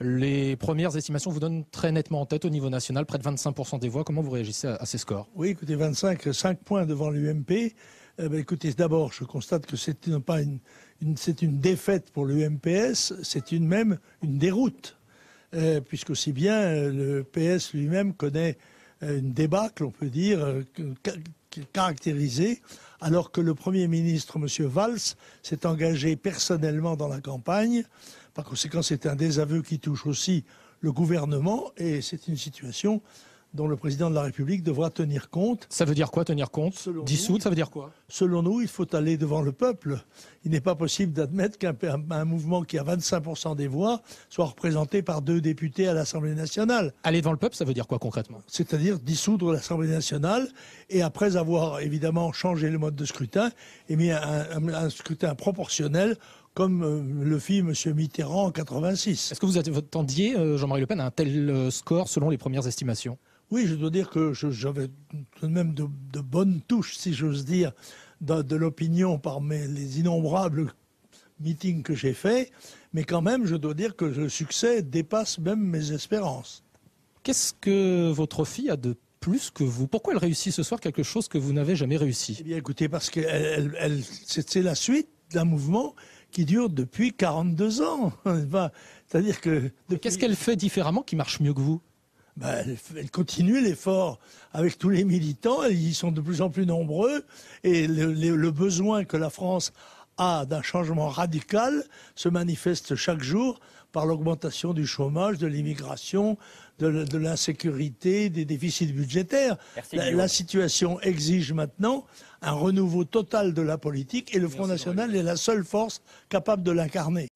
Les premières estimations vous donnent très nettement en tête au niveau national, près de 25% des voix. Comment vous réagissez à, ces scores Oui, écoutez, 25, 5 points devant l'UMP. Eh ben, écoutez, d'abord, je constate que c'est une, défaite pour l'UMPS, c'est une même une déroute, eh, puisque aussi bien euh, le PS lui-même connaît euh, une débâcle, on peut dire, euh, caractérisée, alors que le Premier ministre, M. Valls, s'est engagé personnellement dans la campagne. Par conséquent, c'est un désaveu qui touche aussi le gouvernement et c'est une situation dont le président de la République devra tenir compte. Ça veut dire quoi tenir compte Dissoudre, ça veut dire quoi Selon nous, il faut aller devant le peuple. Il n'est pas possible d'admettre qu'un mouvement qui a 25% des voix soit représenté par deux députés à l'Assemblée nationale. Aller devant le peuple, ça veut dire quoi concrètement C'est-à-dire dissoudre l'Assemblée nationale et après avoir évidemment changé le mode de scrutin, et mis un scrutin proportionnel comme euh, le fit M. Mitterrand en 86. Est-ce que vous attendiez, euh, Jean-Marie Le Pen, à un tel euh, score selon les premières estimations Oui, je dois dire que j'avais tout de même de, bonnes touches, si j'ose dire, de, l'opinion par les innombrables meetings que j'ai faits. Mais quand même, je dois dire que le succès dépasse même mes espérances. Qu'est-ce que votre fille a de plus que vous. Pourquoi elle réussit ce soir quelque chose que vous n'avez jamais réussi Eh bien, écoutez, parce que elle, c'est la suite d'un mouvement qui dure depuis 42 ans. C'est-à-dire que. Qu'est-ce qu'elle fait différemment qui marche mieux que vous ben, elle, continue l'effort avec tous les militants, ils sont de plus en plus nombreux, et le, le besoin que la France d'un changement radical se manifeste chaque jour par l'augmentation du chômage, de l'immigration, de, l'insécurité, des déficits budgétaires. la, situation exige maintenant un renouveau total de la politique et le Front National est la seule force capable de l'incarner.